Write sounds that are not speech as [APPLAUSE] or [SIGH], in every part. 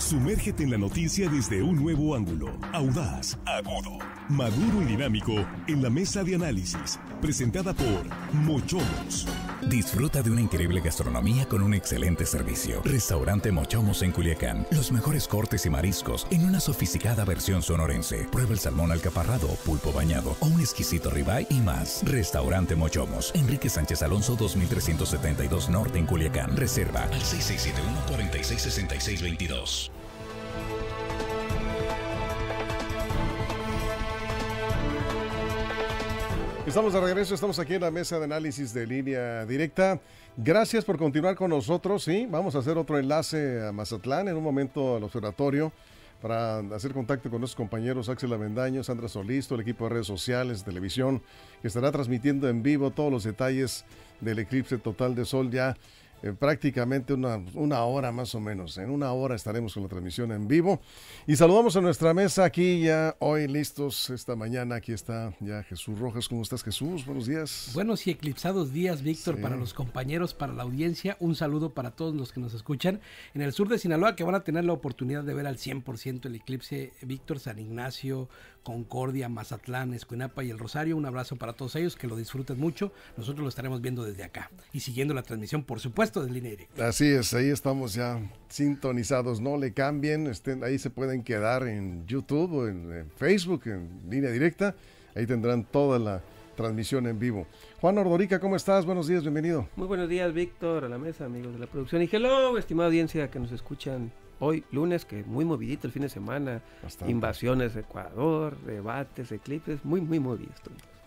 Sumérgete en la noticia desde un nuevo ángulo, audaz, agudo maduro y dinámico en la mesa de análisis, presentada por Mochomos. Disfruta de una increíble gastronomía con un excelente servicio. Restaurante Mochomos en Culiacán. Los mejores cortes y mariscos en una sofisticada versión sonorense. Prueba el salmón alcaparrado, pulpo bañado o un exquisito ribeye y más. Restaurante Mochomos. Enrique Sánchez Alonso 2372 Norte en Culiacán. Reserva al 6671 466622. Estamos de regreso, estamos aquí en la mesa de análisis de línea directa. Gracias por continuar con nosotros, y vamos a hacer otro enlace a Mazatlán en un momento al observatorio para hacer contacto con nuestros compañeros Axel Avendaño, Sandra Solisto, el equipo de redes sociales, televisión, que estará transmitiendo en vivo todos los detalles del eclipse total de sol ya eh, prácticamente una, una, hora más o menos. En una hora estaremos con la transmisión en vivo. Y saludamos a nuestra mesa aquí ya hoy listos esta mañana. Aquí está ya Jesús Rojas. ¿Cómo estás Jesús? Buenos días. Buenos y eclipsados días, Víctor, para los compañeros, para la audiencia. Un saludo para todos los que nos escuchan en el sur de Sinaloa que van a tener la oportunidad de ver al 100% el eclipse Víctor San Ignacio, Concordia, Mazatlán, Escuinapa y el Rosario. Un abrazo para todos ellos, que lo disfruten mucho. Nosotros lo estaremos viendo desde acá y siguiendo la transmisión, por supuesto de Así es, ahí estamos ya sintonizados. No le cambien, estén, ahí se pueden quedar en YouTube o en, Facebook, en línea directa. Ahí tendrán toda la transmisión en vivo. Juan Ordorica, ¿cómo estás? Buenos días, bienvenido. Muy buenos días, Víctor, a la mesa, amigos de la producción. Y hello, estimada audiencia que nos escuchan hoy, lunes, que muy movidito el fin de semana. Invasiones de Ecuador, debates, eclipses, muy, muy movido.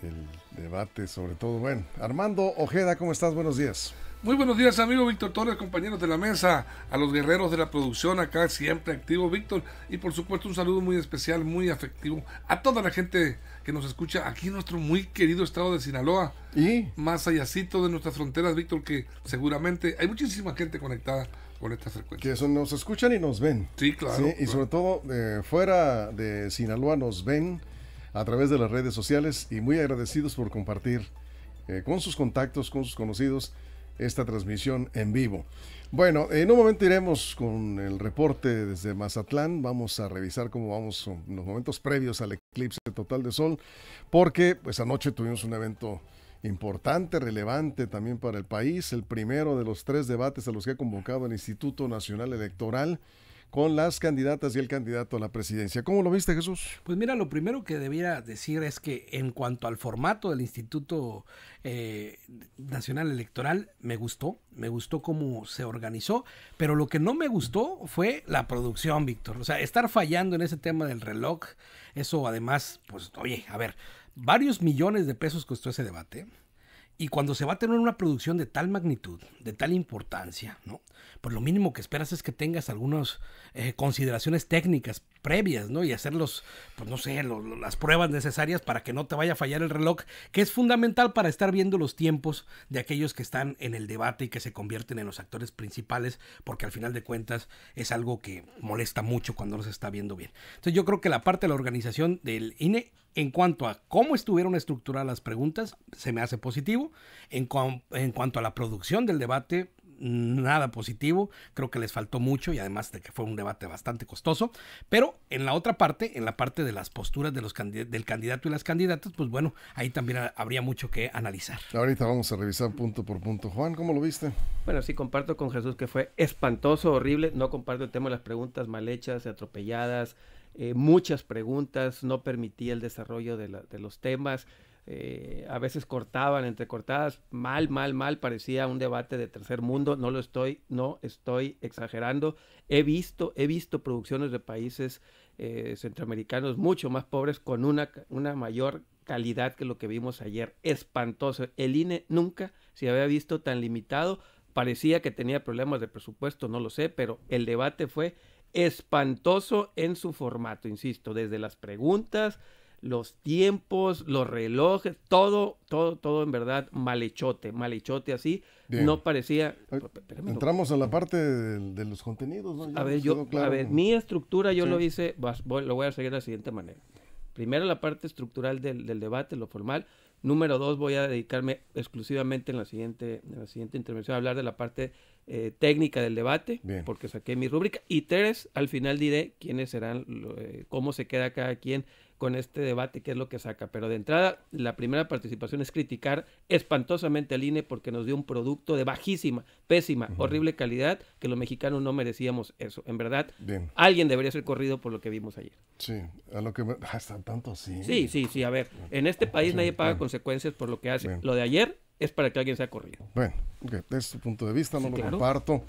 El debate, sobre todo. Bueno, Armando Ojeda, ¿cómo estás? Buenos días. Muy buenos días, amigo Víctor Torres, compañeros de la mesa, a los guerreros de la producción acá, siempre activo, Víctor. Y por supuesto, un saludo muy especial, muy afectivo a toda la gente que nos escucha aquí en nuestro muy querido estado de Sinaloa. Y más allácito de nuestras fronteras, Víctor, que seguramente hay muchísima gente conectada con esta frecuencia. Que eso nos escuchan y nos ven. Sí, claro. Sí, y sobre todo eh, fuera de Sinaloa nos ven a través de las redes sociales y muy agradecidos por compartir eh, con sus contactos, con sus conocidos esta transmisión en vivo. Bueno, en un momento iremos con el reporte desde Mazatlán. Vamos a revisar cómo vamos en los momentos previos al eclipse total de sol, porque pues anoche tuvimos un evento importante, relevante también para el país, el primero de los tres debates a los que ha convocado el Instituto Nacional Electoral con las candidatas y el candidato a la presidencia. ¿Cómo lo viste, Jesús? Pues mira, lo primero que debiera decir es que en cuanto al formato del Instituto eh, Nacional Electoral, me gustó, me gustó cómo se organizó, pero lo que no me gustó fue la producción, Víctor. O sea, estar fallando en ese tema del reloj, eso además, pues oye, a ver, varios millones de pesos costó ese debate. Y cuando se va a tener una producción de tal magnitud, de tal importancia, ¿no? Pues lo mínimo que esperas es que tengas algunas eh, consideraciones técnicas previas, ¿no? Y hacer los, pues no sé, las pruebas necesarias para que no te vaya a fallar el reloj, que es fundamental para estar viendo los tiempos de aquellos que están en el debate y que se convierten en los actores principales, porque al final de cuentas es algo que molesta mucho cuando no se está viendo bien. Entonces yo creo que la parte de la organización del INE en cuanto a cómo estuvieron estructuradas las preguntas, se me hace positivo. en, cuanto a la producción del debate, nada positivo, creo que les faltó mucho y además de que fue un debate bastante costoso, pero en la otra parte, en la parte de las posturas de los del candidato y las candidatas, pues bueno, ahí también habría mucho que analizar. Ahorita vamos a revisar punto por punto. Juan, ¿cómo lo viste? Bueno, sí, comparto con Jesús que fue espantoso, horrible, no comparto el tema de las preguntas mal hechas, atropelladas, eh, muchas preguntas, no permitía el desarrollo de, de los temas. Eh, a veces cortaban, entre cortadas mal, mal, mal, parecía un debate de tercer mundo, no lo estoy, no estoy exagerando. He visto, he visto producciones de países eh, centroamericanos mucho más pobres con una, una mayor calidad que lo que vimos ayer. Espantoso. El INE nunca se había visto tan limitado. Parecía que tenía problemas de presupuesto, no lo sé, pero el debate fue espantoso en su formato, insisto, desde las preguntas, los tiempos, los relojes, todo, todo, todo en verdad malhechote, malhechote así. No parecía. Entramos a la parte de, los contenidos. ¿no? A ver, yo, a ver, mi estructura yo lo hice, lo voy a seguir de la siguiente manera. Primero la parte estructural del, debate, lo formal. Número dos, voy a dedicarme exclusivamente en la siguiente, en la siguiente intervención a hablar de la parte eh, técnica del debate, porque saqué mi rúbrica. Y tres, al final diré quiénes serán, eh, cómo se queda cada quien con este debate que qué es lo que saca. Pero de entrada, la primera participación es criticar espantosamente al INE porque nos dio un producto de bajísima, pésima, horrible calidad, que los mexicanos no merecíamos eso. En verdad, alguien debería ser corrido por lo que vimos ayer. Sí, lo que [LAUGHS] hasta tanto sí. Sí, sí, sí. A ver, en este país nadie paga consecuencias por lo que hace. Lo de ayer es para que alguien sea corrido. Bueno, desde su este punto de vista, no lo comparto,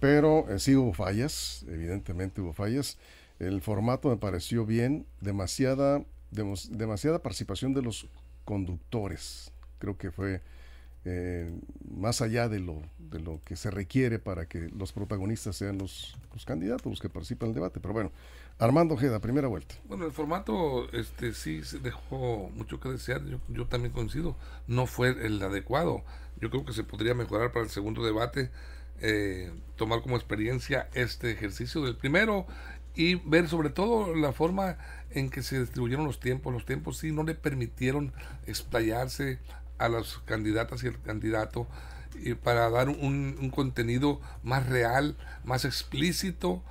pero eh, sí hubo fallas, evidentemente hubo fallas. El formato me pareció bien, demasiada, demasiada participación de los conductores. Creo que fue eh, más allá de lo, de lo que se requiere para que los protagonistas sean los, los candidatos, los que participan en el debate. Pero bueno, Armando Ojeda, primera vuelta. Bueno, el formato este sí se dejó mucho que desear, yo, también coincido, no fue el adecuado. Yo creo que se podría mejorar para el segundo debate. Eh, tomar como experiencia este ejercicio del primero y ver sobre todo la forma en que se distribuyeron los tiempos. Los tiempos sí no le permitieron explayarse a las candidatas y el candidato y para dar un, contenido más real, más explícito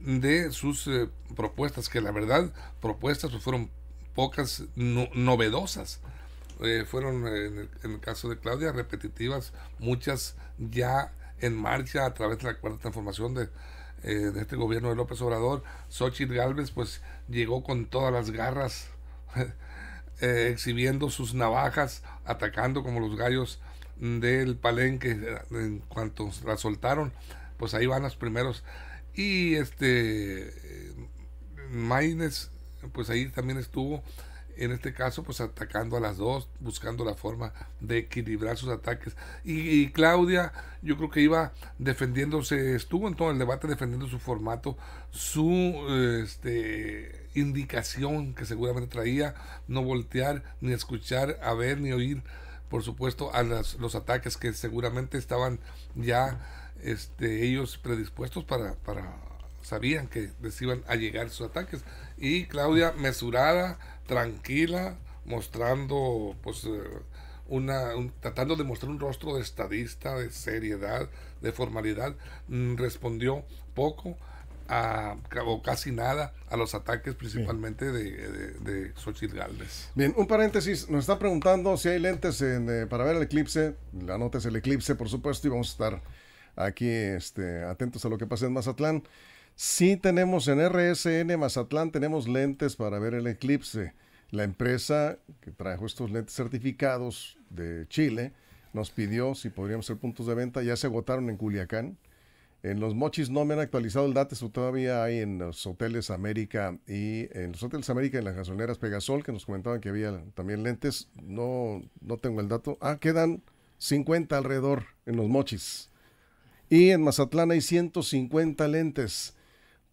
de sus eh, propuestas, que la verdad propuestas pues fueron pocas novedosas. Eh, fueron eh, en el caso de Claudia repetitivas, muchas ya en marcha a través de la cuarta transformación de, eh, de este gobierno de López Obrador, Xochitl Galvez pues llegó con todas las garras, [LAUGHS] eh, exhibiendo sus navajas, atacando como los gallos del palenque, en cuanto la soltaron, pues ahí van los primeros. Y este, eh, Maines, pues ahí también estuvo en este caso pues atacando a las dos, buscando la forma de equilibrar sus ataques. Y, Claudia yo creo que iba defendiéndose, estuvo en todo el debate defendiendo su formato, su este, indicación que seguramente traía, no voltear, ni escuchar, a ver, ni oír, por supuesto, a los ataques que seguramente estaban ya este, ellos predispuestos para... para sabían que les iban a llegar sus ataques y Claudia mesurada tranquila, mostrando, pues, eh, una, tratando de mostrar un rostro de estadista, de seriedad, de formalidad, mm, respondió poco a, o casi nada a los ataques principalmente de, de, Xochitl Galvez. Bien, un paréntesis, nos está preguntando si hay lentes eh, para ver el eclipse, la nota es el eclipse por supuesto y vamos a estar aquí este, atentos a lo que pasa en Mazatlán. Sí tenemos en RSN Mazatlán, tenemos lentes para ver el eclipse. La empresa que trajo estos lentes certificados de Chile nos pidió si podríamos ser puntos de venta. Ya se agotaron en Culiacán. En los mochis no me han actualizado el dato, eso todavía hay en los hoteles América y en los hoteles América en las gasolineras Pegasol, que nos comentaban que había también lentes. No, no tengo el dato. Ah, quedan 50 alrededor en los mochis. Y en Mazatlán hay 150 lentes.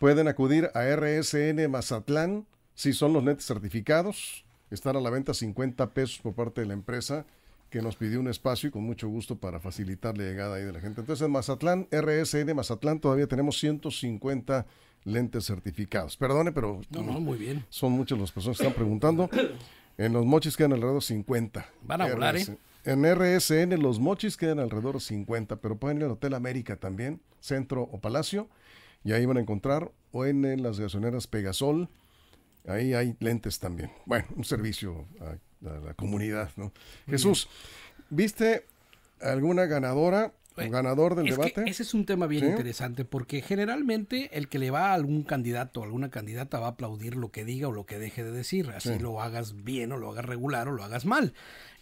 Pueden acudir a RSN Mazatlán si son los lentes certificados. Están a la venta 50 pesos por parte de la empresa que nos pidió un espacio y con mucho gusto para facilitar la llegada ahí de la gente. Entonces, en Mazatlán, RSN Mazatlán, todavía tenemos 150 lentes certificados. Perdone, pero. No, no, muy bien. Son muchas las personas que están preguntando. En los mochis quedan alrededor 50. Van a volar, ¿eh? En RSN, los mochis quedan alrededor 50, pero pueden ir al Hotel América también, centro o palacio y ahí van a encontrar, o en, las gasoneras Pegasol, ahí hay lentes también. Bueno, un servicio a, la comunidad, ¿no? Jesús, ¿viste alguna ganadora o eh, ganador del debate? ese es un tema bien interesante porque generalmente el que le va a algún candidato o alguna candidata va a aplaudir lo que diga o lo que deje de decir, así lo hagas bien o lo hagas regular o lo hagas mal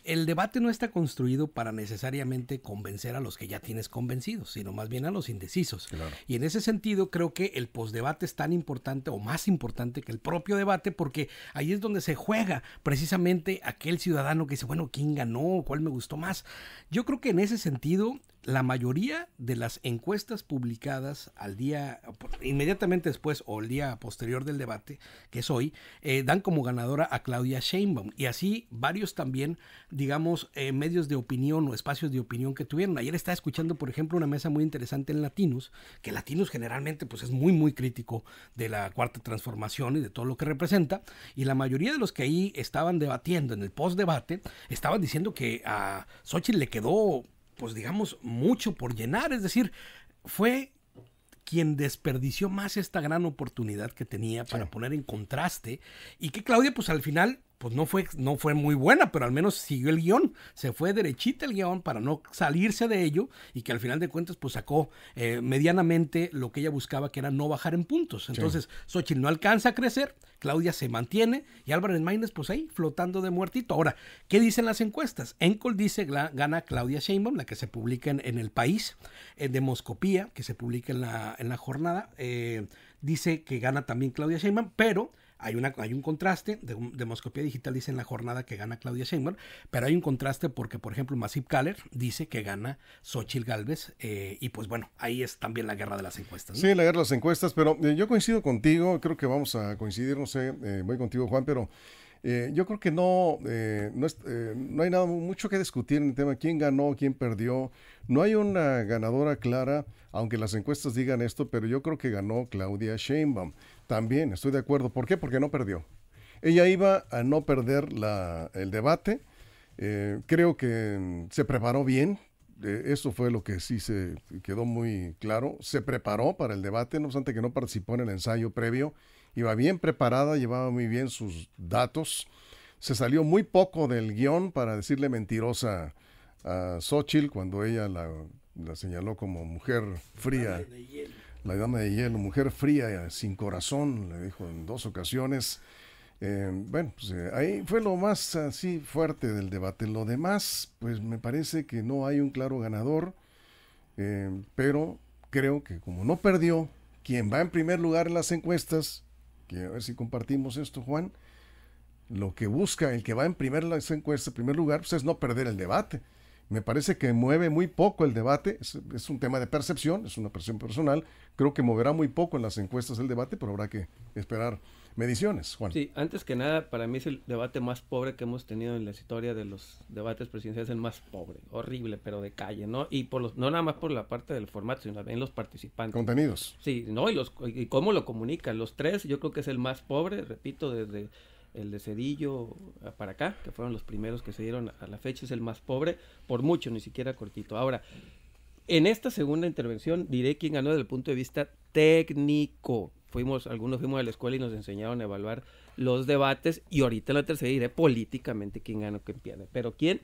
el debate no está construido para necesariamente convencer a los que ya tienes convencidos, sino más bien a los indecisos. Y en ese sentido creo que el posdebate es tan importante o más importante que el propio debate porque ahí es donde se juega precisamente aquel ciudadano que dice, bueno, ¿quién ganó? ¿Cuál me gustó más? Yo creo que en ese sentido la mayoría de las encuestas publicadas al día, inmediatamente después o el día posterior del debate, que es hoy, eh, dan como ganadora a Claudia Sheinbaum. Y así varios también, digamos, eh, medios de opinión o espacios de opinión que tuvieron. Ayer estaba escuchando, por ejemplo, una mesa muy interesante en Latinos, que Latinos generalmente pues, es muy, muy crítico de la cuarta transformación y de todo lo que representa. Y la mayoría de los que ahí estaban debatiendo en el post-debate, estaban diciendo que a Xochitl le quedó pues digamos, mucho por llenar. Es decir, fue quien desperdició más esta gran oportunidad que tenía para poner en contraste y que Claudia pues al final pues no fue, no fue muy buena, pero al menos siguió el guión, se fue derechita el guión para no salirse de ello y que al final de cuentas pues sacó eh, medianamente lo que ella buscaba, que era no bajar en puntos. Entonces, Xochitl no alcanza a crecer, Claudia se mantiene y Álvarez Maínez pues ahí flotando de muertito. Ahora, ¿qué dicen las encuestas? Encol dice que gana Claudia Sheinbaum, la que se publica en, El País, en eh, Demoscopía, que se publica en la, en la jornada, eh, dice que gana también Claudia Sheinbaum, pero hay, una, hay un contraste, de, Demoscopía Digital dice en la jornada que gana Claudia Sheinbaum, pero hay un contraste porque, por ejemplo, Masip Kaller dice que gana Xochitl Galvez, eh, y pues bueno, ahí es también la guerra de las encuestas. Sí, la guerra de las encuestas, pero eh, yo coincido contigo, creo que vamos a coincidir, no sé, eh, voy contigo Juan, pero eh, yo creo que no, eh, eh, no, hay nada mucho que discutir en el tema quién ganó, quién perdió. No hay una ganadora clara, aunque las encuestas digan esto, pero yo creo que ganó Claudia Sheinbaum. También estoy de acuerdo. ¿Por qué? Porque no perdió. Ella iba a no perder el debate. creo que mm, se preparó bien. eso fue lo que sí se quedó muy claro. Se preparó para el debate, no obstante que no participó en el ensayo previo iba bien preparada, llevaba muy bien sus datos. Se salió muy poco del guión para decirle mentirosa a Xochitl cuando ella la, señaló como mujer fría. La dama de hielo, mujer fría, sin corazón, le dijo en dos ocasiones. Eh, bueno, pues, eh, ahí fue lo más así fuerte del debate. Lo demás, pues me parece que no hay un claro ganador, eh, pero creo que como no perdió, quien va en primer lugar en las encuestas a ver si compartimos esto, Juan, lo que busca el que va en primer, encuesta, en primer lugar pues, es no perder el debate. Me parece que mueve muy poco el debate, es, es un tema de percepción, es una percepción personal, creo que moverá muy poco en las encuestas el debate, pero habrá que esperar mediciones, Juan. Sí, antes que nada, para mí es el debate más pobre que hemos tenido en la historia de los debates presidenciales, el más pobre, horrible, pero de calle, ¿no? Y por los, no nada más por la parte del formato, sino también los participantes. Contenidos. Sí, ¿no? Y, los, y cómo lo comunican. Los tres, yo creo que es el más pobre, repito, desde el de Cedillo ah, para acá, que fueron los primeros que se dieron a la fecha, es el más pobre, por mucho, ni siquiera cortito. Ahora, en esta segunda intervención diré quién ganó desde el punto de vista técnico. Fuimos, algunos fuimos a la escuela y nos enseñaron a evaluar los debates y ahorita en la tercera diré políticamente quién gana o quién pierde. Pero quién,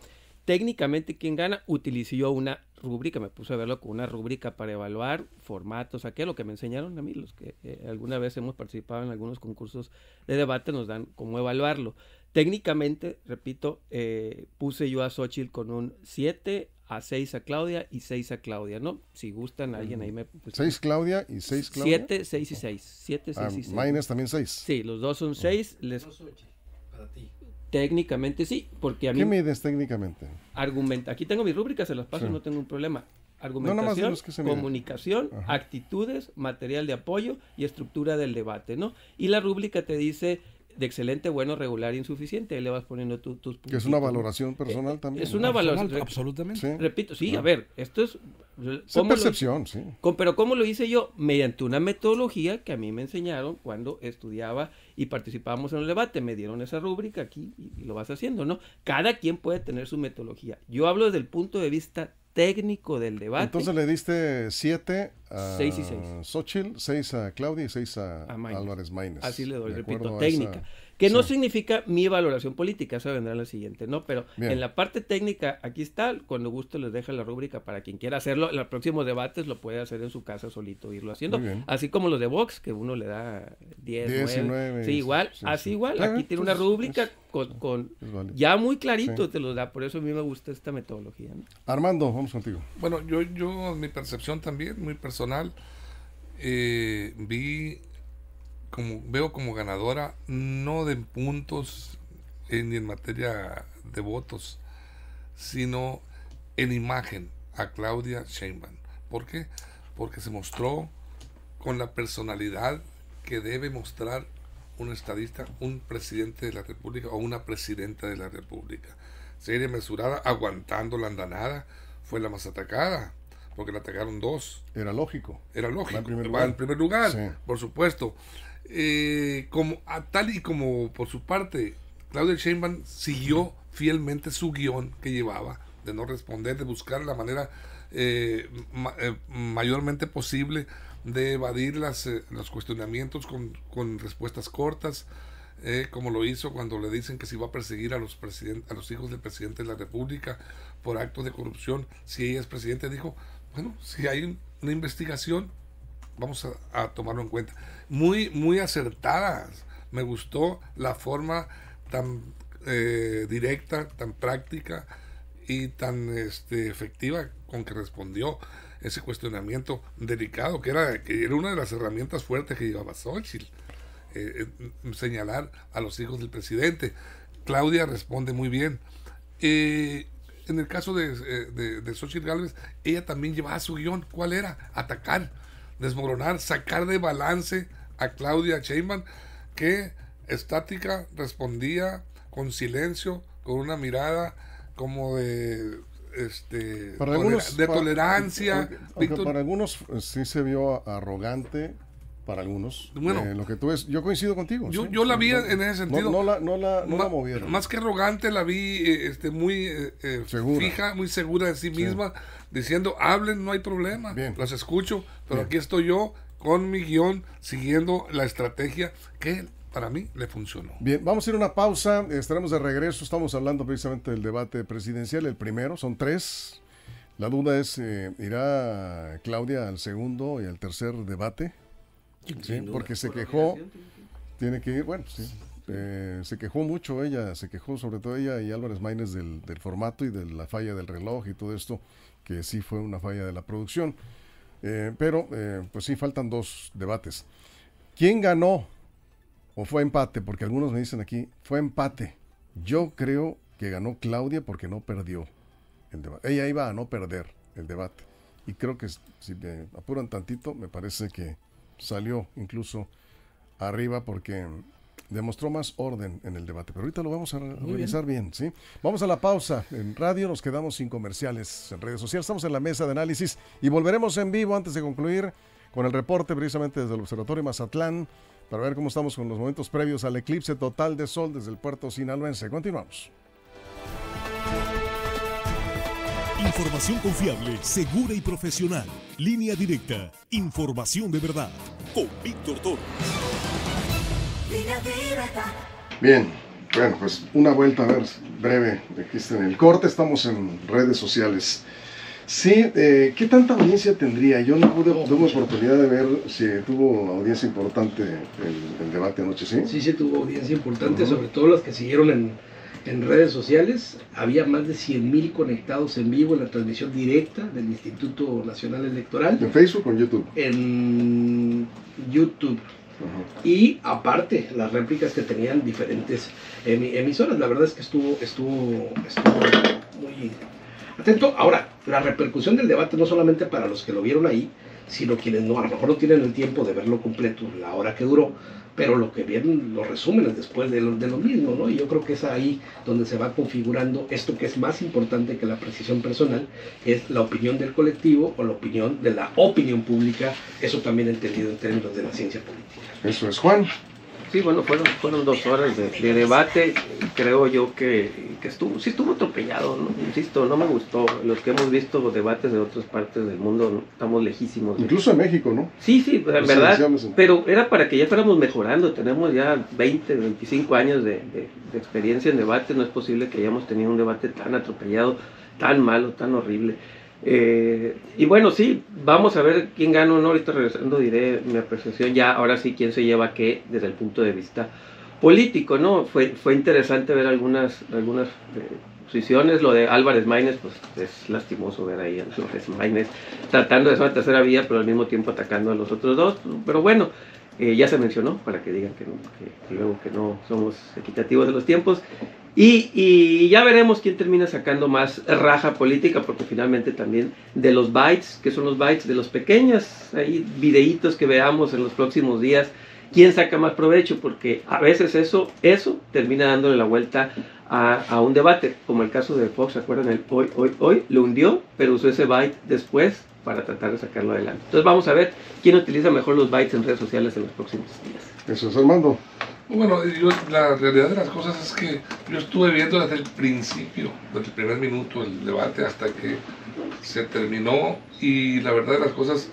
técnicamente quién gana, utilicé yo una rúbrica, me puse a verlo con una rúbrica para evaluar formatos, Lo que me enseñaron a mí, los que eh, alguna vez hemos participado en algunos concursos de debate nos dan cómo evaluarlo. Técnicamente, repito, eh, puse yo a Xochitl con un 7, a seis a Claudia y seis a Claudia, ¿no? Si gustan, alguien ahí me... Pues, ¿Seis Claudia y seis Claudia. Siete, seis y seis. 7, 6 ah, y seis Mines también seis? Sí, los dos son ah. seis. Les... Para ti. Técnicamente sí, porque a mí... ¿Qué mides técnicamente? Argumenta. Aquí tengo mis rúbricas, se las paso, no tengo un problema. Argumentación, comunicación, actitudes, material de apoyo y estructura del debate, ¿no? Y la rúbrica te dice de excelente, bueno, regular, insuficiente. Ahí le vas poniendo tus puntos. Que Es una valoración eh, personal eh, también. Es una valoración. absolutamente. Repito, sí, a ver, esto es. Es percepción, sí. pero ¿cómo lo hice yo? Mediante una metodología que a mí me enseñaron cuando estudiaba y participábamos en el debate. Me dieron esa rúbrica aquí y lo vas haciendo, ¿no? Cada quien puede tener su metodología. Yo hablo desde el punto de vista técnico del debate. Entonces le diste siete a seis seis. a Claudia y seis a, Álvarez Maínez. Así le doy, repito, técnica. Que no significa mi valoración política, eso vendrá en la siguiente, ¿no? Pero en la parte técnica, aquí está, cuando gusto les deja la rúbrica para quien quiera hacerlo. En los próximos debates lo puede hacer en su casa solito, irlo haciendo. Así como los de Vox, que uno le da 10, sí, igual, así igual. Aquí tiene pues una rúbrica con, ya muy clarito te lo da, por eso a mí me gusta esta metodología. ¿no? Armando, vamos contigo. Bueno, yo, yo, mi percepción también, muy personal, eh, vi como veo como ganadora, no de puntos ni en materia de votos, sino en imagen a Claudia Sheinbaum. ¿Por qué? Porque se mostró con la personalidad que debe mostrar un estadista, un presidente de la República o una presidenta de la República. Seria mesurada, aguantando la andanada, fue la más atacada, porque la atacaron dos. Era lógico. Era lógico. Va en primer lugar, por supuesto eh, como, a, tal y como por su parte Claudia Sheinbaum siguió fielmente su guión que llevaba de no responder, de buscar la manera eh, eh, mayormente posible de evadir las, eh, los cuestionamientos con, respuestas cortas, como lo hizo cuando le dicen que se iba a perseguir a los, a los hijos del presidente de la República por actos de corrupción, si ella es presidente, dijo, bueno, si hay una investigación, vamos a, tomarlo en cuenta. Muy, muy acertadas. Me gustó la forma tan eh, directa, tan práctica y tan este, efectiva con que respondió ese cuestionamiento delicado, que era, que era una de las herramientas fuertes que llevaba Xochitl, eh, señalar a los hijos del presidente. Claudia responde muy bien. en el caso de, eh, de, de Xochitl Gálvez, ella también llevaba su guión. ¿Cuál era? Atacar desmoronar, sacar de balance a Claudia Sheinbaum, que estática respondía con silencio, con una mirada como de este de tolerancia. para algunos eh, sí se vio arrogante, para algunos. Bueno, lo que tú ves, yo coincido contigo. Yo, la vi en ese sentido. No, la, no, la, movieron. Más que arrogante, la vi eh, este, muy eh, eh, fija, muy segura de sí misma, diciendo, hablen, no hay problema, Bien. las escucho, pero aquí estoy yo con mi guión, siguiendo la estrategia que para mí le funcionó. Bien, vamos a ir a una pausa, estaremos de regreso, estamos hablando precisamente del debate presidencial, el primero, son tres. La duda es, ¿irá Claudia al segundo y al tercer debate? Sí, porque se quejó, tiene que ir, bueno, eh, se quejó mucho ella, se quejó sobre todo ella y Álvarez Maínez del, formato y de la falla del reloj y todo esto, que sí fue una falla de la producción. Eh, pero, eh, pues sí, faltan dos debates. ¿Quién ganó? ¿O fue empate? Porque algunos me dicen aquí, fue empate. Yo creo que ganó Claudia porque no perdió el debate. Ella iba a no perder el debate. Y creo que si me apuran tantito, me parece que salió incluso arriba porque demostró más orden en el debate. Pero ahorita lo vamos a revisar bien. ¿sí? Vamos a la pausa. En radio nos quedamos sin comerciales. En redes sociales estamos en la mesa de análisis y volveremos en vivo antes de concluir con el reporte precisamente desde el Observatorio Mazatlán para ver cómo estamos con los momentos previos al eclipse total de sol desde el puerto sinaloense. Continuamos. Información confiable, segura y profesional. Línea directa. Información de verdad. Con Víctor Torres Bien, bueno, pues una vuelta a ver breve. Aquí está en el corte, estamos en redes sociales. Sí, eh, ¿qué tanta audiencia tendría? Yo no pude, tuvimos oportunidad de ver si tuvo audiencia importante el, debate anoche, ¿sí? Sí, sí, tuvo audiencia importante, sobre todo las que siguieron en, en redes sociales. Había más de 100.000 conectados en vivo en la transmisión directa del Instituto Nacional Electoral. ¿En Facebook o en YouTube? En YouTube. Y aparte, las réplicas que tenían diferentes emisoras. La verdad es que estuvo, estuvo, estuvo muy atento. Ahora, la repercusión del debate no solamente para los que lo vieron ahí, sino quienes no, a lo mejor no tienen el tiempo de verlo completo, la hora que duró, pero lo que vienen los resúmenes después de lo, de lo mismo, ¿no? Y yo creo que es ahí donde se va configurando esto que es más importante que la precisión personal, que es la opinión del colectivo o la opinión de la opinión pública, eso también entendido en términos de la ciencia política. Eso es Juan. Sí, bueno, fueron, fueron dos horas de, debate, creo yo que, estuvo, sí estuvo atropellado, insisto, no me gustó. Los que hemos visto debates de otras partes del mundo, estamos lejísimos. Incluso en México, ¿no? Sí, sí, en verdad, pero era para que ya fuéramos mejorando, tenemos ya 20, 25 años de experiencia en debate, no es posible que hayamos tenido un debate tan atropellado, tan malo, tan horrible. Eh, y bueno, sí, vamos a ver quién gana o no. Ahorita regresando diré mi apreciación ya, ahora sí, quién se lleva qué desde el punto de vista político, ¿no? Fue, fue interesante ver algunas, algunas eh, posiciones. Lo de Álvarez Maínez, pues es lastimoso ver ahí a Álvarez Maínez tratando de hacer una tercera vía, pero al mismo tiempo atacando a los otros dos. Pero bueno, eh, ya se mencionó, para que digan que, no, que, luego que no somos equitativos de los tiempos. Y, ya veremos quién termina sacando más raja política, porque finalmente también de los bytes, que son los bytes de los pequeños, hay videitos que veamos en los próximos días, quién saca más provecho, porque a veces eso, eso termina dándole la vuelta a, un debate, como el caso de Fox, ¿se acuerdan? El hoy, hoy, hoy, lo hundió, pero usó ese byte después para tratar de sacarlo adelante. Entonces vamos a ver quién utiliza mejor los bytes en redes sociales en los próximos días. Eso es Armando. Bueno, yo, la realidad de las cosas es que yo estuve viendo desde el principio, desde el primer minuto el debate hasta que se terminó y la verdad de las cosas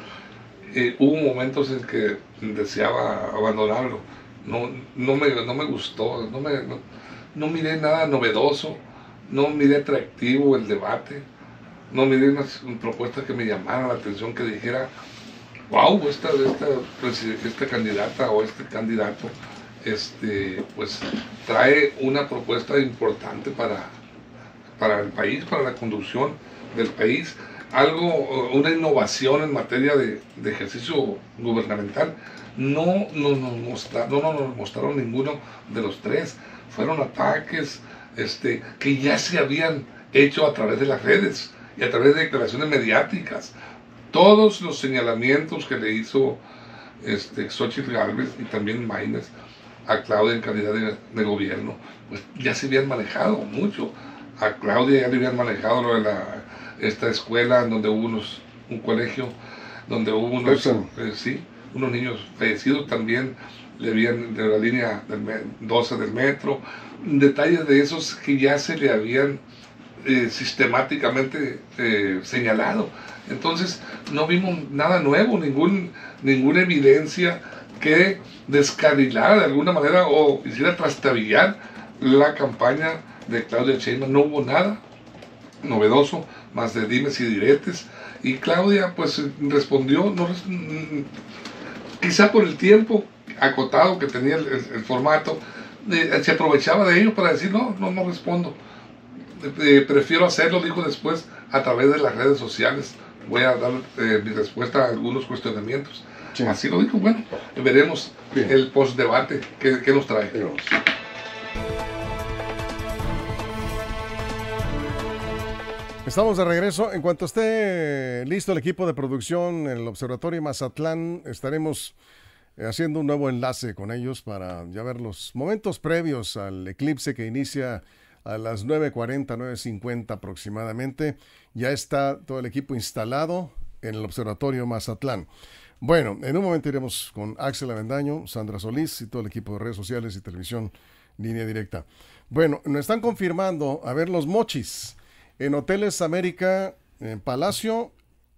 eh, hubo momentos en que deseaba abandonarlo. No, no, me, no me gustó, no, no, miré nada novedoso, no miré atractivo el debate, no miré una propuesta que me llamara la atención, que dijera, wow, esta, esta, esta candidata o este candidato este, pues trae una propuesta importante para, para el país, para la conducción del país, algo, una innovación en materia de, ejercicio gubernamental. No nos, no nos mostraron ninguno de los tres. Fueron ataques este, que ya se habían hecho a través de las redes y a través de declaraciones mediáticas. Todos los señalamientos que le hizo este, Xochitl Galvez y también Maynes a Claudia en calidad de, gobierno, pues ya se habían manejado mucho. A Claudia ya le habían manejado lo de esta escuela donde hubo unos, un colegio, donde hubo unos, eh, unos niños fallecidos también, le habían de la línea del 12 del metro, detalles de esos que ya se le habían eh, sistemáticamente eh, señalado. Entonces no vimos nada nuevo, ningún, ninguna evidencia que descarrilar de alguna manera o quisiera trastabillar la campaña de Claudia Sheinbaum. No hubo nada novedoso, más de dimes y diretes. Y Claudia pues respondió, no, mm, quizá por el tiempo acotado que tenía el, formato, eh, se aprovechaba de ello para decir, no, no, no respondo. Eh, eh, prefiero hacerlo, dijo después, a través de las redes sociales. Voy a dar mi respuesta a algunos cuestionamientos. Así lo dijo. Bueno, veremos el post-debate que, que, nos trae. Estamos de regreso. En cuanto esté listo el equipo de producción, en el Observatorio Mazatlán, estaremos eh, haciendo un nuevo enlace con ellos para ya ver los momentos previos al eclipse que inicia a las 9.40, 9.50 aproximadamente. Ya está todo el equipo instalado en el Observatorio Mazatlán. Bueno, en un momento iremos con Axel Avendaño, Sandra Solís y todo el equipo de redes sociales y televisión línea directa. Bueno, nos están confirmando, a ver, los mochis en Hoteles América, en Palacio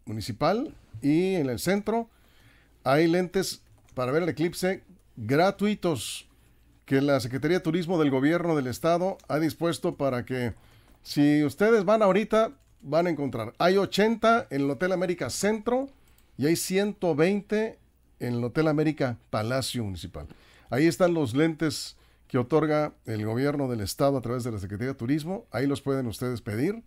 Municipal y en el centro. Hay lentes para ver el eclipse gratuitos que la Secretaría de Turismo del Gobierno del Estado ha dispuesto para que si ustedes van ahorita, van a encontrar. Hay 80 en el Hotel América Centro y hay 120 en el Hotel América Palacio Municipal. Ahí están los lentes que otorga el gobierno del estado a través de la Secretaría de Turismo. Ahí los pueden ustedes pedir.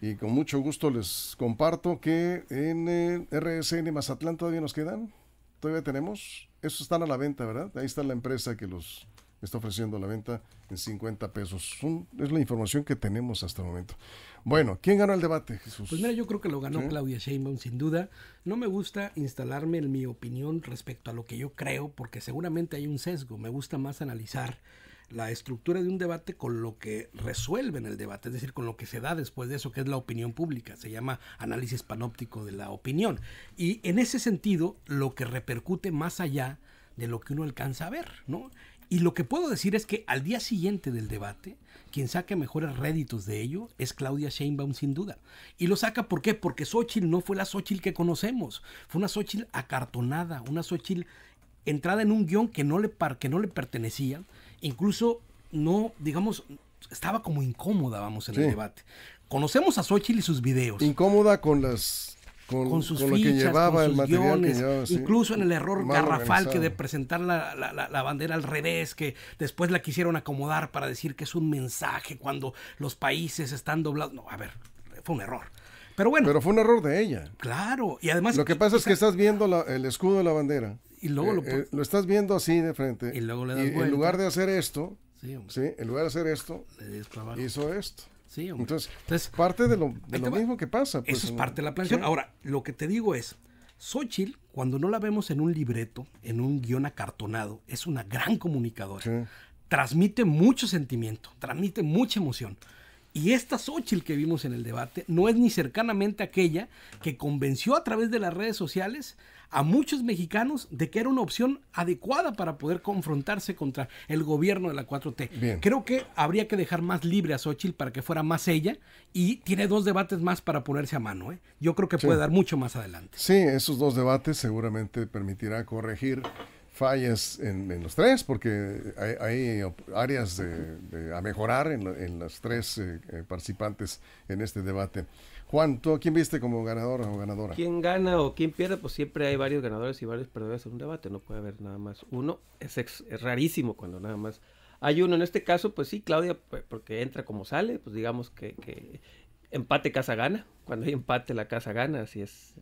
Y con mucho gusto les comparto que en el RSN Mazatlán todavía nos quedan. Todavía tenemos. Esos están a la venta, ¿verdad? Ahí está la empresa que los está ofreciendo la venta en 50 pesos. es la información que tenemos hasta el momento. Bueno, ¿quién ganó el debate, Jesús? Pues mira, yo creo que lo ganó Claudia Sheinbaum, sin duda. No me gusta instalarme en mi opinión respecto a lo que yo creo, porque seguramente hay un sesgo. Me gusta más analizar la estructura de un debate con lo que resuelve en el debate, es decir, con lo que se da después de eso, que es la opinión pública. Se llama análisis panóptico de la opinión. Y en ese sentido, lo que repercute más allá de lo que uno alcanza a ver, ¿no? Y lo que puedo decir es que al día siguiente del debate, quien saca mejores réditos de ello es Claudia Sheinbaum sin duda. Y lo saca ¿por qué? Porque Xochitl no fue la Xochitl que conocemos. Fue una Xochitl acartonada, una Xochitl entrada en un guión que no le, no le pertenecía. Incluso no, digamos, estaba como incómoda, vamos, en el debate. Conocemos a Xochitl y sus videos. Incómoda con las con, sus que llevaba, el guiones, incluso en el error garrafal que de presentar la, la, la, bandera al revés, que después la quisieron acomodar para decir que es un mensaje cuando los países están doblados. No, a ver, fue un error. Pero bueno. Pero fue un error de ella. Claro, y además. Lo que pasa es que estás viendo el escudo de la bandera. Y luego lo, eh, eh, lo estás viendo así de frente. Y luego le das y, En lugar de hacer esto, sí, en lugar de hacer esto, hizo esto. Sí, Entonces, parte de lo, mismo que pasa. Pues, eso es parte de la planificación, Ahora, lo que te digo es, Xochitl, cuando no la vemos en un libreto, en un guión acartonado, es una gran comunicadora. Transmite mucho sentimiento, transmite mucha emoción. Y esta Xochitl que vimos en el debate no es ni cercanamente aquella que convenció a través de las redes sociales a muchos mexicanos de que era una opción adecuada para poder confrontarse contra el gobierno de la 4T. Creo que habría que dejar más libre a Xochitl para que fuera más ella y tiene dos debates más para ponerse a mano. ¿eh? Yo creo que puede dar mucho más adelante. Sí, esos dos debates seguramente permitirá corregir fallas en, los tres, porque hay, áreas de, a mejorar en, los tres eh, eh, participantes en este debate. Juan, ¿tú a quién viste como ganador o ganadora? ¿Quién gana o quién pierde? Pues siempre hay varios ganadores y varios perdedores en un debate, no puede haber nada más uno. Es, rarísimo cuando nada más hay uno. En este caso, pues sí, Claudia, pues, porque entra como sale, pues digamos que, empate casa gana. Cuando hay empate, la casa gana. Así es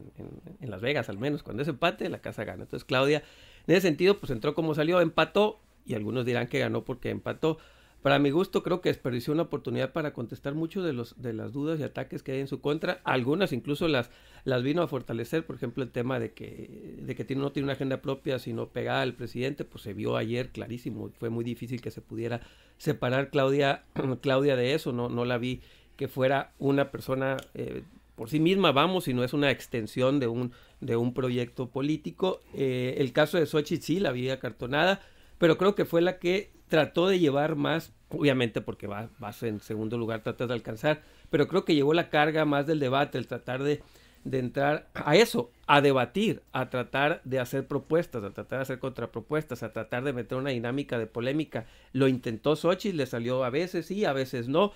en, Las Vegas, al menos. Cuando es empate, la casa gana. Entonces, Claudia, en ese sentido, pues entró como salió, empató. Y algunos dirán que ganó porque empató. Para mi gusto, creo que desperdició una oportunidad para contestar mucho de, los, de las dudas y ataques que hay en su contra. Algunas incluso las, las vino a fortalecer, por ejemplo, el tema de que, de que tiene, no tiene una agenda propia, sino pegada al presidente, pues se vio ayer clarísimo. Fue muy difícil que se pudiera separar Claudia, [CLEARS THROAT] Claudia de eso. No, no la vi que fuera una persona... Eh, por sí misma, vamos, no es una extensión de un, de un proyecto político. Eh, el caso de Sochi sí la vi acartonada, pero creo que fue la que trató de llevar más, obviamente porque vas en segundo lugar, tratas de alcanzar, pero creo que llevó la carga más del debate, el tratar de, de entrar a eso, a debatir, a tratar de hacer propuestas, a tratar de hacer contrapropuestas, a tratar de meter una dinámica de polémica. Lo intentó Sochi, le salió a veces sí, a veces no.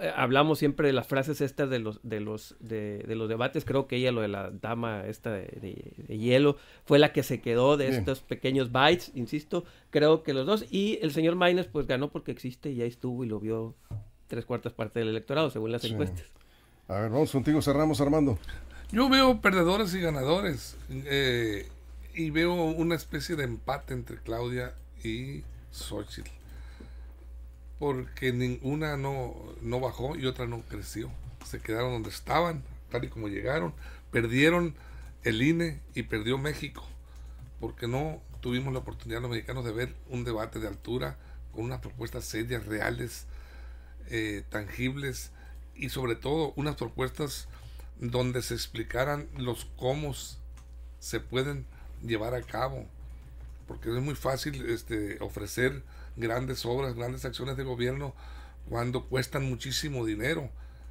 Eh, hablamos siempre de las frases estas de los, de los, de, los debates, creo que ella, lo de la dama esta de, hielo, fue la que se quedó de estos pequeños bytes, insisto, creo que los dos, y el señor Maynes pues ganó porque existe y ahí estuvo y lo vio tres cuartas partes del electorado, según las encuestas. A ver, vamos contigo, cerramos Armando. Yo veo perdedores y ganadores, eh, y veo una especie de empate entre Claudia y Xochitl porque ninguna no, no bajó y otra no creció. Se quedaron donde estaban, tal y como llegaron. Perdieron el INE y perdió México, porque no tuvimos la oportunidad los mexicanos de ver un debate de altura con unas propuestas serias, reales, eh, tangibles y sobre todo unas propuestas donde se explicaran los cómo se pueden llevar a cabo, porque es muy fácil este, ofrecer grandes obras, grandes acciones de gobierno cuando cuestan muchísimo dinero.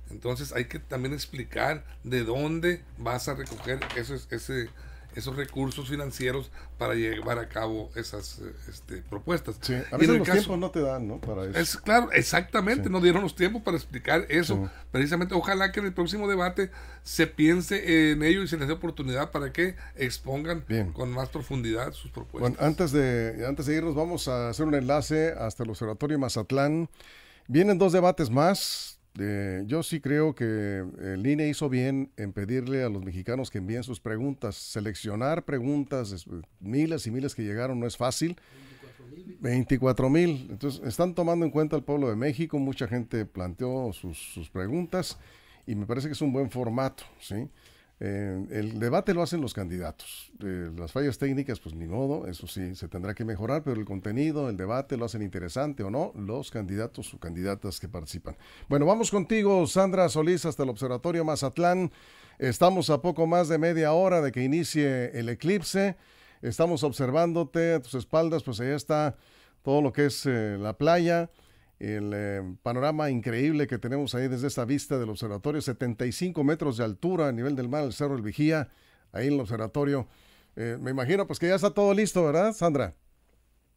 Entonces hay que también explicar de dónde vas a recoger ese, ese, esos recursos financieros para llevar a cabo esas eh, este, propuestas. Sí, a veces los tiempos no te dan, ¿no? Para eso. Es, claro, exactamente, no dieron los tiempos para explicar eso. Precisamente, ojalá que en el próximo debate se piense en ello y se les dé oportunidad para que expongan con más profundidad sus propuestas. Bueno, antes de, antes de irnos, vamos a hacer un enlace hasta el Observatorio Mazatlán. Vienen dos debates más, yo sí creo que el INE hizo bien en pedirle a los mexicanos que envíen sus preguntas. Seleccionar preguntas, eh, miles y miles que llegaron, no es fácil. 24 mil. Entonces, están tomando en cuenta al pueblo de México. Mucha gente planteó sus preguntas y me parece que es un buen formato, ¿sí? Eh, el debate lo hacen los candidatos. Eh, las fallas técnicas, pues ni modo, eso sí, se tendrá que mejorar, pero el contenido, el debate, lo hacen interesante o no los candidatos o candidatas que participan. Bueno, vamos contigo, Sandra Solís, hasta el Observatorio Mazatlán. Estamos a poco más de media hora de que inicie el eclipse. Estamos observándote a tus espaldas, pues ahí está todo lo que es eh, la playa el eh, panorama increíble que tenemos ahí desde esta vista del observatorio, 75 metros de altura a nivel del mar, el Cerro El Vigía, ahí en el observatorio. Eh, me imagino pues que ya está todo listo, ¿verdad, Sandra?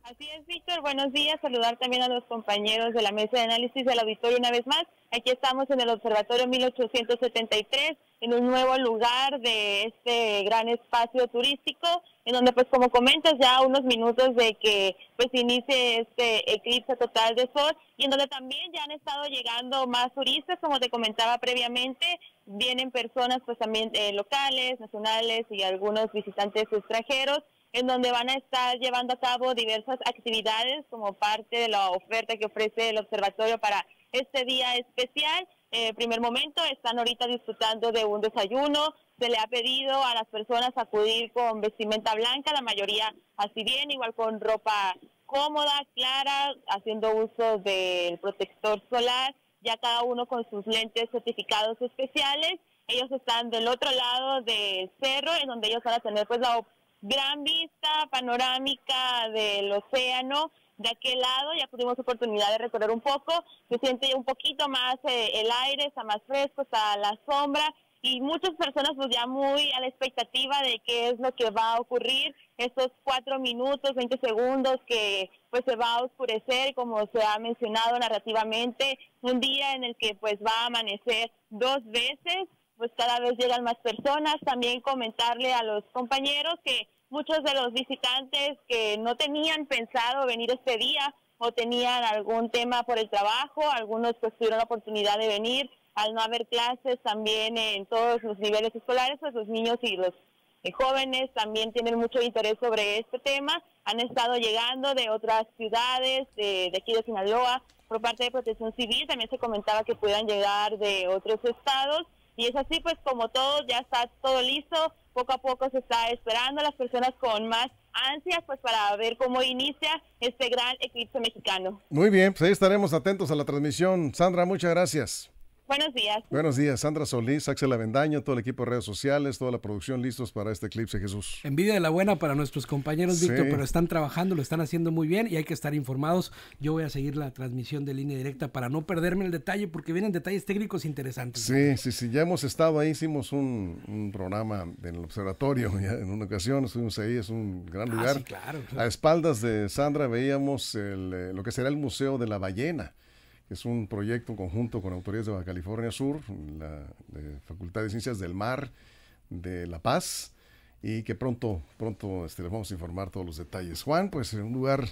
Así es, Víctor. Buenos días. Saludar también a los compañeros de la mesa de análisis del auditorio una vez más. Aquí estamos en el Observatorio 1873, en un nuevo lugar de este gran espacio turístico en donde pues como comentas ya unos minutos de que pues inicie este eclipse total de sol y en donde también ya han estado llegando más turistas, como te comentaba previamente, vienen personas pues también eh, locales, nacionales y algunos visitantes extranjeros en donde van a estar llevando a cabo diversas actividades como parte de la oferta que ofrece el observatorio para este día especial. Eh, primer momento están ahorita disfrutando de un desayuno, se le ha pedido a las personas acudir con vestimenta blanca, la mayoría así bien, igual con ropa cómoda, clara, haciendo uso del protector solar, ya cada uno con sus lentes certificados especiales. Ellos están del otro lado del cerro, en donde ellos van a tener pues la gran vista panorámica del océano. De aquel lado ya tuvimos oportunidad de recorrer un poco, se siente un poquito más eh, el aire, está más fresco, está la sombra y muchas personas pues ya muy a la expectativa de qué es lo que va a ocurrir estos cuatro minutos, 20 segundos que pues se va a oscurecer, como se ha mencionado narrativamente, un día en el que pues va a amanecer dos veces, pues cada vez llegan más personas, también comentarle a los compañeros que muchos de los visitantes que no tenían pensado venir este día o tenían algún tema por el trabajo, algunos pues tuvieron la oportunidad de venir al no haber clases también en todos los niveles escolares, pues los niños y los jóvenes también tienen mucho interés sobre este tema. Han estado llegando de otras ciudades, de, aquí de Sinaloa, por parte de Protección Civil. También se comentaba que puedan llegar de otros estados. Y es así, pues como todo, ya está todo listo. Poco a poco se está esperando a las personas con más ansias, pues para ver cómo inicia este gran eclipse mexicano. Muy bien, pues ahí estaremos atentos a la transmisión. Sandra, muchas gracias. Buenos días. Buenos días, Sandra Solís, Axel Avendaño, todo el equipo de redes sociales, toda la producción listos para este eclipse, Jesús. Envidia de la buena para nuestros compañeros, Víctor, pero están trabajando, lo están haciendo muy bien y hay que estar informados. Yo voy a seguir la transmisión de línea directa para no perderme el detalle, porque vienen detalles técnicos interesantes. Sí, sí, sí, ya hemos estado ahí, hicimos un, programa en el observatorio [LAUGHS] en una ocasión, estuvimos ahí, es un gran ah, lugar. Sí, claro, A espaldas de Sandra veíamos eh, lo que será el Museo de la Ballena. Es un proyecto conjunto con autoridades de Baja California Sur, la Facultad de Ciencias del Mar de La Paz, y que pronto, pronto este, les vamos a informar todos los detalles. Juan, pues en un lugar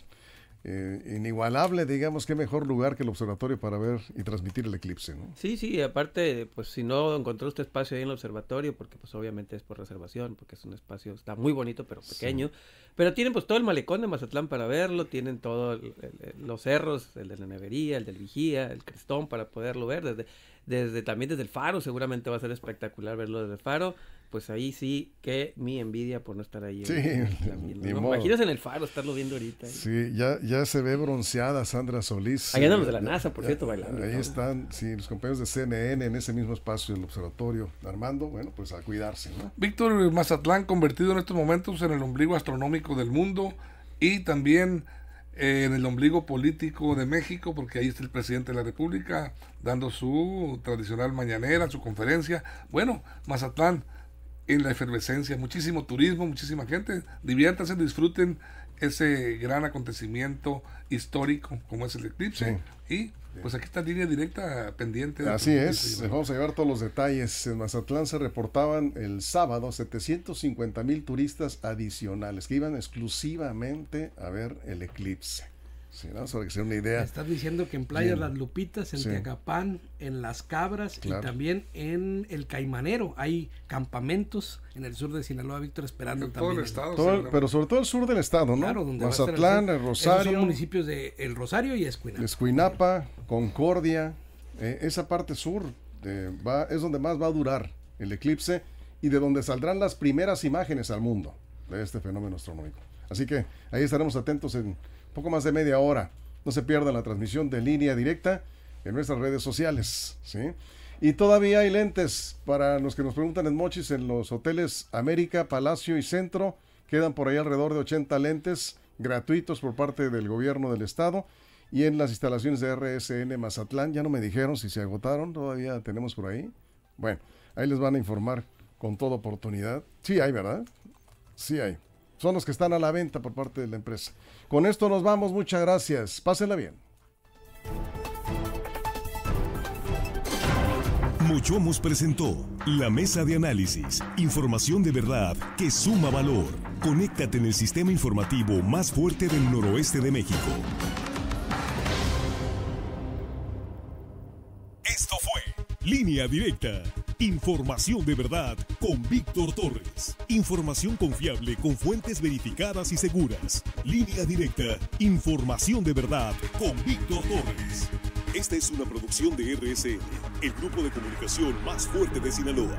eh, inigualable, digamos, que mejor lugar que el observatorio para ver y transmitir el eclipse, ¿no? Sí, sí, aparte, pues si no encontró este espacio ahí en el observatorio, porque pues obviamente es por reservación, porque es un espacio, está muy bonito, pero pequeño, pero tienen pues todo el malecón de Mazatlán para verlo, tienen todos los cerros, el de la nevería, el del vigía, el crestón para poderlo ver, desde, desde también desde el faro, seguramente va a ser espectacular verlo desde el faro pues ahí sí que mi envidia por no estar ahí. Sí, en el faro estarlo viendo ahorita. ¿eh? Sí, ya, ya se ve bronceada Sandra Solís. Ahí andamos eh, de la NASA, por cierto, bailando. Ahí están, sí, los compañeros de CNN en ese mismo espacio del observatorio. Armando, bueno, pues a cuidarse, ¿no? Víctor Mazatlán, convertido en estos momentos en el ombligo astronómico del mundo y también eh, en el ombligo político de México, porque ahí está el presidente de la República dando su tradicional mañanera, su conferencia. Bueno, Mazatlán en la efervescencia. Muchísimo turismo, muchísima gente. Diviértanse, disfruten ese gran acontecimiento histórico como es el eclipse. Y pues aquí está línea directa pendiente. Así es, vamos a llevar todos los detalles. En Mazatlán se reportaban el sábado 750 mil turistas adicionales que iban exclusivamente a ver el eclipse. Sí, que sea una idea. Estás diciendo que en Playa Las Lupitas, en sí. en Las Cabras y también en el Caimanero hay campamentos en el sur de Sinaloa, Víctor, esperando también. Todo el estado. pero sobre todo el sur del estado, ¿no? Claro, Mazatlán, el Rosario. municipios de El Rosario y Escuinapa. Escuinapa, Concordia, eh, esa parte sur eh, es donde más va a durar el eclipse y de donde saldrán las primeras imágenes al mundo de este fenómeno astronómico. Así que ahí estaremos atentos en poco más de media hora. No se pierda la transmisión de línea directa en nuestras redes sociales. ¿sí? Y todavía hay lentes para los que nos preguntan en Mochis, en los hoteles América, Palacio y Centro. Quedan por ahí alrededor de 80 lentes gratuitos por parte del gobierno del estado y en las instalaciones de RSN Mazatlán. Ya no me dijeron si se agotaron, todavía tenemos por ahí. Bueno, ahí les van a informar con toda oportunidad. Sí hay, ¿verdad? Sí hay son los que están a la venta por parte de la empresa. Con esto nos vamos, muchas gracias. Pásenla bien. Muchomos presentó la mesa de análisis, información de verdad que suma valor. Conéctate en el sistema informativo más fuerte del noroeste de México. Esto fue Línea Directa Información de verdad con Víctor Torres. Información confiable con fuentes verificadas y seguras. Línea directa. Información de verdad con Víctor Torres. Esta es una producción de RSN, el grupo de comunicación más fuerte de Sinaloa.